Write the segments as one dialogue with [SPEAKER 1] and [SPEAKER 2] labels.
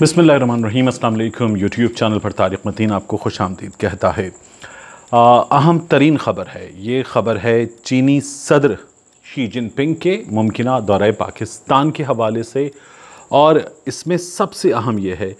[SPEAKER 1] बिसमिल्ल अल्लाम YouTube channel पर तारक़ Medina आपको खुश आमदीद कहता है अहम तरीन ख़बर है ये ख़बर है चीनी सदर शी जिनपिंग के मुमकिन दौरे पाकिस्तान के हवाले से और इसमें सबसे अहम यह है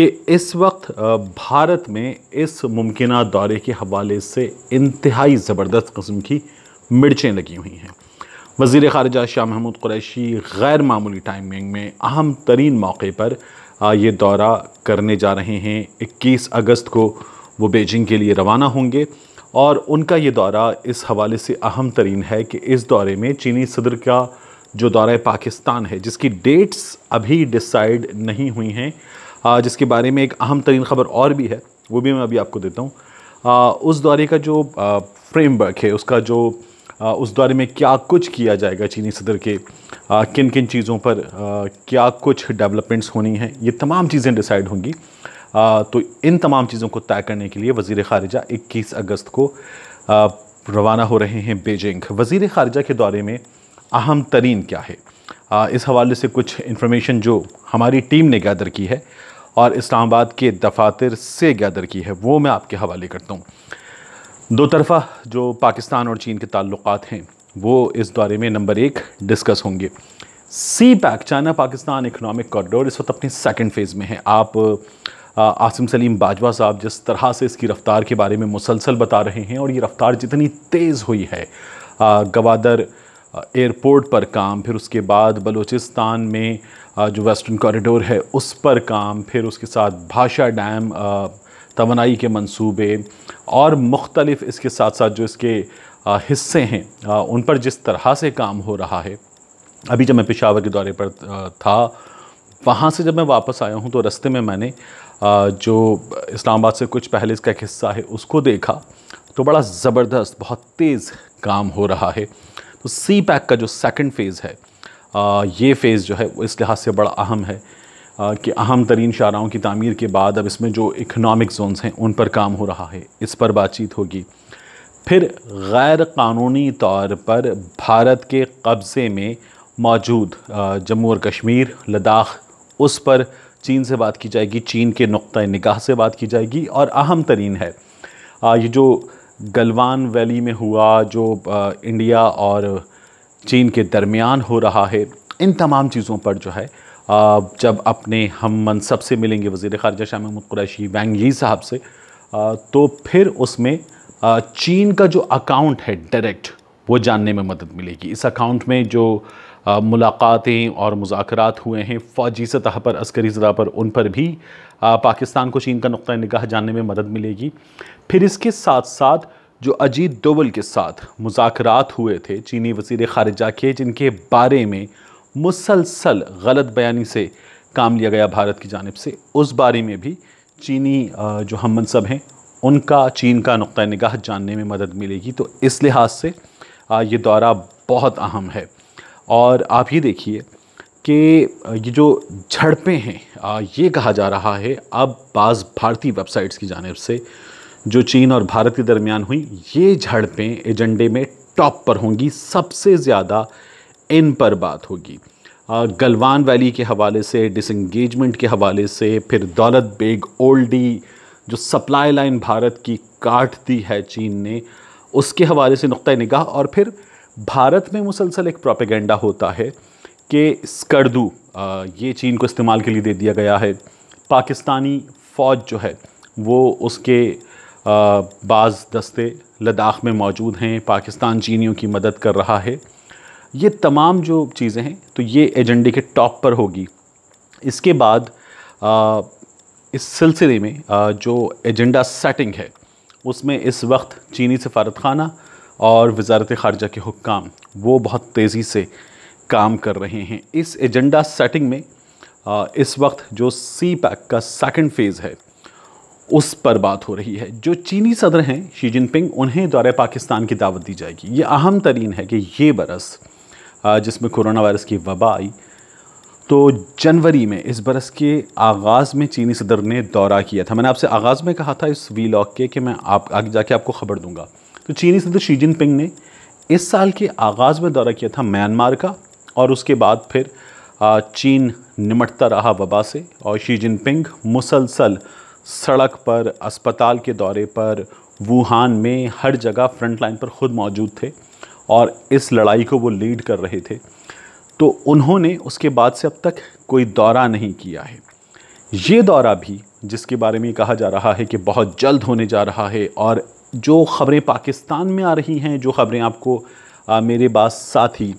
[SPEAKER 1] कि इस वक्त भारत में इस मुमकिन दौरे के हवाले से इंतहाई ज़बरदस्त कस्म की मिर्चें लगी हुई हैं वज़ी ख़ारजा शाह महमूद क़ुरैशी गैर मामूली टाइमिंग में अहम तरीन मौके पर ये दौरा करने जा रहे हैं 21 अगस्त को वो बेजिंग के लिए रवाना होंगे और उनका ये दौरा इस हवाले से अहम तरीन है कि इस दौरे में चीनी सदर का जो दौरा पाकिस्तान है जिसकी डेट्स अभी डिसाइड नहीं हुई हैं जिसके बारे में एक अहम तरीन ख़बर और भी है वो भी मैं अभी आपको देता हूँ उस दौरे का जो फ्रेमवर्क है उसका जो उस दौरे में क्या कुछ किया जाएगा चीनी सदर के आ, किन किन चीज़ों पर आ, क्या कुछ डेवलपमेंट्स होनी हैं ये तमाम चीज़ें डिसाइड होंगी आ, तो इन तमाम चीज़ों को तय करने के लिए वज़ी ख़ारजा इक्कीस अगस्त को रवाना हो रहे हैं बेजिंग वज़ी ख़ारजा के दौरे में अहम तरीन क्या है इस हवाले से कुछ इन्फॉर्मेशन जो हमारी टीम ने गैदर की है और इस्लामाबाद के दफातर से गैदर की है वो मैं आपके हवाले करता हूँ दो तरफ़ा जो पाकिस्तान और चीन के ताल्लुक हैं वो इस दौरे में नंबर एक डिस्कस होंगे CPEC China Pakistan economic corridor इस वक्त अपने सेकेंड फेज़ में है आप आसिम सलीम बाजवा साहब जिस तरह से इसकी रफ़्तार के बारे में मुसलसल बता रहे हैं और ये रफ़्तार जितनी तेज़ हुई है गवादर एयरपोर्ट पर काम फिर उसके बाद बलूचिस्तान में जो वेस्टर्न कॉरिडोर है उस पर काम फिर उसके साथ भाषा डैम तोनाई के मंसूबे और मुख्तलिफ़ इसके साथ साथ जो इसके हिस्से हैं उन पर जिस तरह से काम हो रहा है अभी जब मैं पेशावर के दौरे पर था वहाँ से जब मैं वापस आया हूँ तो रस्ते में मैंने जो इस्लामाबाद से कुछ पहले इसका एक हिस्सा है उसको देखा तो बड़ा ज़बरदस्त बहुत तेज़ काम हो रहा है तो सी पैक का जो सेकंड फ़ेज़ है ये फ़ेज़ जो है वो इस लिहाज से बड़ा अहम है कि अहम तरीन शाहराहों की तमीर के बाद अब इसमें जो इकनॉमिक जोनस हैं उन पर काम हो रहा है इस पर बातचीत होगी फिर गैर कानूनी तौर पर भारत के कब्ज़े में मौजूद जम्मू और कश्मीर लद्दाख उस पर चीन से बात की जाएगी चीन के नुक़ निगाह से बात की जाएगी और अहम तरीन है ये जो गलवान वैली में हुआ जो इंडिया और चीन के दरमियान हो रहा है इन तमाम चीज़ों पर जो है जब अपने हम मनसब से मिलेंगे वज़ी ख़ारजा शाह महमूद कुरैशी वैंग यी साहब से तो फिर उसमें चीन का जो अकाउंट है डायरेक्ट वो जानने में मदद मिलेगी इस अकाउंट में जो मुलाकातें और मुजाकरात हुए हैं फ़ौजी सतह पर अस्करी सतह पर उन पर भी पाकिस्तान को चीन का नुक़ निगाह जानने में मदद मिलेगी फिर इसके साथ साथ जो अजीत डोवल के साथ मुजाकरात हुए थे चीनी वजीर ख़ारजा के जिनके बारे में मुसलसल गलत बयानी से काम लिया गया भारत की जानब से उस बारे में भी चीनी जो हम मनसब हैं उनका चीन का नुक़ निगाह जानने में मदद मिलेगी तो इस लिहाज से ये दौरा बहुत अहम है और आप ये देखिए कि ये जो झड़पें हैं ये कहा जा रहा है अब बाज़ भारतीय वेबसाइट्स की जानब से जो चीन और भारत के दरमियान हुई ये झड़पें एजेंडे में टॉप पर होंगी सबसे ज़्यादा इन पर बात होगी गलवान वैली के हवाले से डिसंगेजमेंट के हवाले से फिर दौलत बेग ओल्डी जो सप्लाई लाइन भारत की काट दी है चीन ने उसके हवाले से नुक़ निगाह और फिर भारत में मुसलसल एक प्रोपेगेंडा होता है कि स्कर्दू ये चीन को इस्तेमाल के लिए दे दिया गया है पाकिस्तानी फ़ौज जो है वो उसके बाज़ दस्ते लद्दाख में मौजूद हैं पाकिस्तान चीनियों की मदद कर रहा है ये तमाम जो चीज़ें हैं तो ये एजेंडे के टॉप पर होगी इसके बाद आ, इस सिलसिले में आ, जो एजेंडा सेटिंग है उसमें इस वक्त चीनी सफारत खाना और वजारत ख़ारजा के हुक्म वो बहुत तेज़ी से काम कर रहे हैं इस एजेंडा सेटिंग में आ, इस वक्त जो सी पैक का सेकंड फ़ेज़ है उस पर बात हो रही है जो चीनी सदर हैं शी जिनपिंग उन्हें दौरे पाकिस्तान की दावत दी जाएगी ये अहम तरीन है कि ये बरस जिसमें कोरोना वायरस की वबा आई तो जनवरी में इस बरस के आगाज़ में चीनी सदर ने दौरा किया था मैंने आपसे आगाज़ में कहा था इस वी लॉक के कि मैं आप आगे जाके आपको ख़बर दूंगा तो चीनी सदर शी जिनपिंग ने इस साल के आगाज़ में दौरा किया था म्यांमार का और उसके बाद फिर चीन निमटता रहा वबा से और शी जिनपिंग मुसलसल सड़क पर अस्पताल के दौरे पर वुहान में हर जगह फ्रंट लाइन पर ख़ुद मौजूद थे और इस लड़ाई को वो लीड कर रहे थे तो उन्होंने उसके बाद से अब तक कोई दौरा नहीं किया है ये दौरा भी जिसके बारे में कहा जा रहा है कि बहुत जल्द होने जा रहा है और जो ख़बरें पाकिस्तान में आ रही हैं जो ख़बरें आपको आ, मेरे पास साथ ही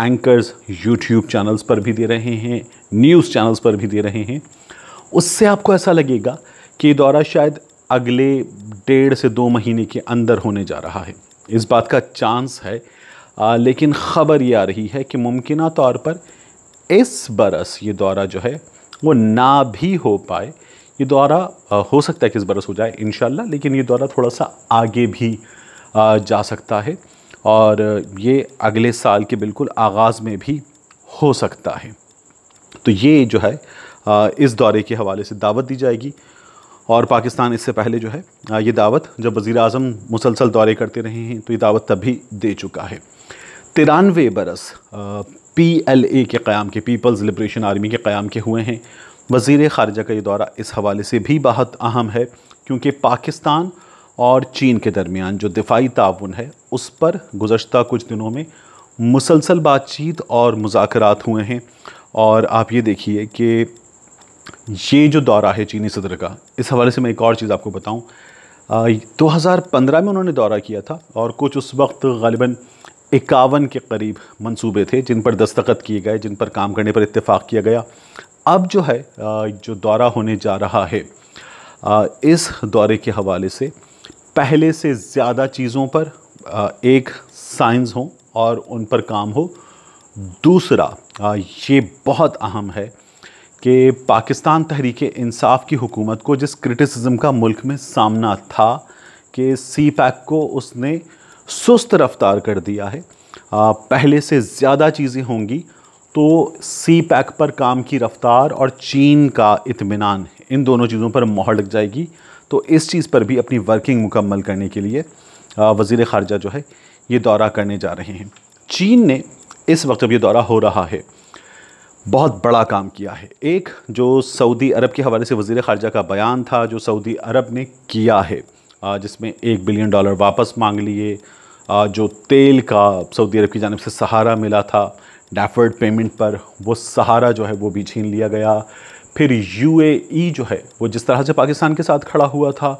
[SPEAKER 1] एंकर्स यूट्यूब चैनल्स पर भी दे रहे हैं न्यूज़ चैनल्स पर भी दे रहे हैं उससे आपको ऐसा लगेगा कि दौरा शायद अगले डेढ़ से दो महीने के अंदर होने जा रहा है इस बात का चांस है आ, लेकिन ख़बर ये आ रही है कि मुमकिन तौर पर इस बरस ये दौरा जो है वो ना भी हो पाए ये दौरा हो सकता है कि इस बरस हो जाए इन लेकिन ये दौरा थोड़ा सा आगे भी आ, जा सकता है और ये अगले साल के बिल्कुल आगाज़ में भी हो सकता है तो ये जो है इस दौरे के हवाले से दावत दी जाएगी और पाकिस्तान इससे पहले जो है ये दावत जब वज़ी अजम मुसलसल दौरे करते रहे हैं तो ये दावत तभी दे चुका है तिरानवे बरस पी एल ए के क़्याम के पीपल्स लिब्रेशन आर्मी के क़्याम के हुए हैं वज़ी ख़ारजा का ये दौरा इस हवाले से भी बहुत अहम है क्योंकि पाकिस्तान और चीन के दरमियान जो दिफाई ताउन है उस पर गुज्त कुछ दिनों में मुसलसल बातचीत और मुजाकर हुए हैं और आप ये देखिए कि ये जो दौरा है चीनी सदर का इस हवाले से मैं एक और चीज़ आपको बताऊं दो हज़ार पंद्रह में उन्होंने दौरा किया था और कुछ उस वक्त गालिबा इक्यावन के करीब मंसूबे थे जिन पर दस्तखत किए गए जिन पर काम करने पर इतफ़ाक़ किया गया अब जो है जो दौरा होने जा रहा है इस दौरे के हवाले से पहले से ज़्यादा चीज़ों पर एक साइंस हो और उन पर काम हो दूसरा ये बहुत अहम है कि पाकिस्तान तहरीक इंसाफ की हुकूमत को जिस क्रिटिसिज्म का मुल्क में सामना था कि सी पैक को उसने सुस्त रफ्तार कर दिया है आ, पहले से ज़्यादा चीज़ें होंगी तो सी पैक पर काम की रफ्तार और चीन का इतमान इन दोनों चीज़ों पर मोहर लग जाएगी तो इस चीज़ पर भी अपनी वर्किंग मुकम्मल करने के लिए वज़ी ख़ारजा जो है ये दौरा करने जा रहे हैं चीन ने इस वक्त अब ये दौरा हो रहा है बहुत बड़ा काम किया है एक जो सऊदी अरब के हवाले से वज़ी ख़ारजा का बयान था जो सऊदी अरब ने किया है जिसमें एक बिलियन डॉलर वापस मांग लिए जो तेल का सऊदी अरब की जानब से सहारा मिला था डेफर्ड पेमेंट पर वो सहारा जो है वो भी छीन लिया गया फिर यूएई जो है वो जिस तरह से पाकिस्तान के साथ खड़ा हुआ था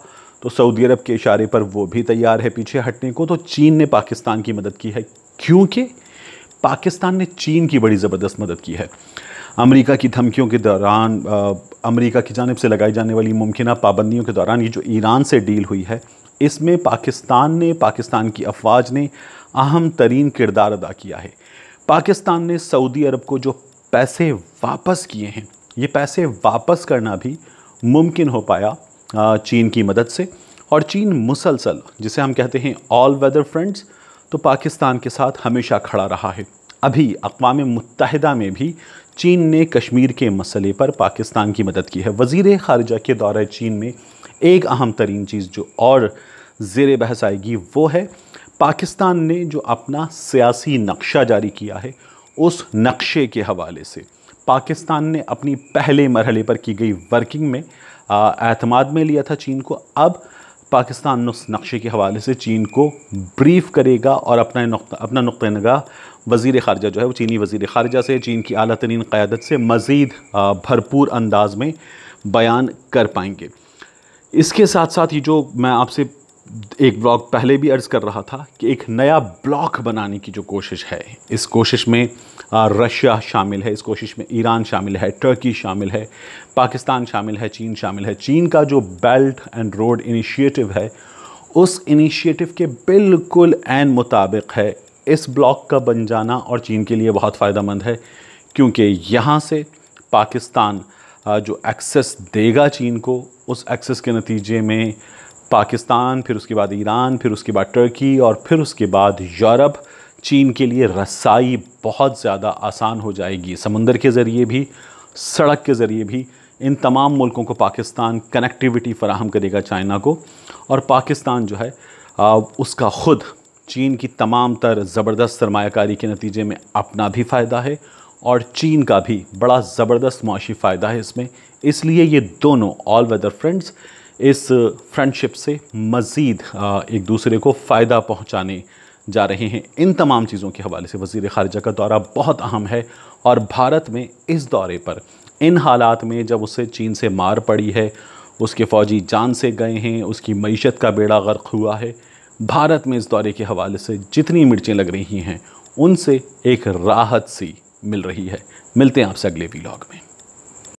[SPEAKER 1] तो सऊदी अरब के इशारे पर वो भी तैयार है पीछे हटने को तो चीन ने पाकिस्तान की मदद की है क्योंकि पाकिस्तान ने चीन की बड़ी ज़बरदस्त मदद की है अमेरिका की धमकियों के दौरान अमेरिका की जानब से लगाई जाने वाली मुमकिन पाबंदियों के दौरान ये जो ईरान से डील हुई है इसमें पाकिस्तान ने पाकिस्तान की अफवाज ने अहम तरीन किरदार अदा किया है पाकिस्तान ने सऊदी अरब को जो पैसे वापस किए हैं ये पैसे वापस करना भी मुमकिन हो पाया चीन की मदद से और चीन मुसलसल जिसे हम कहते हैं ऑल वेदर फ्रेंड्स तो पाकिस्तान के साथ हमेशा खड़ा रहा है अभी अकवा मुतहदा में भी चीन ने कश्मीर के मसले पर पाकिस्तान की मदद की है वजीर खारजा के दौरे चीन में एक अहम तरीन चीज़ जो और जेर बहस आएगी वो है पाकिस्तान ने जो अपना सियासी नक्शा जारी किया है उस नक्शे के हवाले से पाकिस्तान ने अपनी पहले मरहले पर की गई वर्किंग में अतमाद में लिया था चीन को अब पाकिस्तान उस नक्शे के हवाले से चीन को ब्रीफ करेगा और अपना नुक्ता, अपना नुक़ नगा वज़ी ख़ारजा जो है वो चीनी वज़ी ख़ारजा से चीन की अली तरीन क़्यादत से मज़ीद भरपूर अंदाज में बयान कर पाएंगे इसके साथ साथ ये जो मैं आपसे एक ब्लॉग पहले भी अर्ज़ कर रहा था कि एक नया ब्लॉक बनाने की जो कोशिश है इस कोशिश में रशिया शामिल है इस कोशिश में ईरान शामिल है टर्की शामिल है पाकिस्तान शामिल है चीन शामिल है चीन का जो बेल्ट एंड रोड इनिशिएटिव है उस इनिशिएटिव के बिल्कुल एन मुताबिक है इस ब्लॉक का बन जाना और चीन के लिए बहुत फ़ायदा है क्योंकि यहाँ से पाकिस्तान जो एक्सेस देगा चीन को उस एक्सेस के नतीजे में पाकिस्तान फिर उसके बाद ईरान फिर उसके बाद टर्की और फिर उसके बाद यूरोप चीन के लिए रसाई बहुत ज़्यादा आसान हो जाएगी समंदर के ज़रिए भी सड़क के ज़रिए भी इन तमाम मुल्कों को पाकिस्तान कनेक्टिविटी फ़राहम करेगा चाइना को और पाकिस्तान जो है आ, उसका ख़ुद चीन की तमाम तर ज़बरदस्त सरमाकारी के नतीजे में अपना भी फ़ायदा है और चीन का भी बड़ा ज़बरदस्त मुशी फ़ायदा है इसमें इसलिए ये दोनों ऑल वेदर फ्रेंड्स इस फ्रेंडशिप से मज़ीद एक दूसरे को फ़ायदा पहुँचाने जा रहे हैं इन तमाम चीज़ों के हवाले से वज़ी ख़ारजा का दौरा बहुत अहम है और भारत में इस दौरे पर इन हालात में जब उससे चीन से मार पड़ी है उसके फ़ौजी जान से गए हैं उसकी मीशत का बेड़ा गर्क हुआ है भारत में इस दौरे के हवाले से जितनी मिर्चें लग रही हैं उनसे एक राहत सी मिल रही है मिलते हैं आपसे अगले वीलॉग में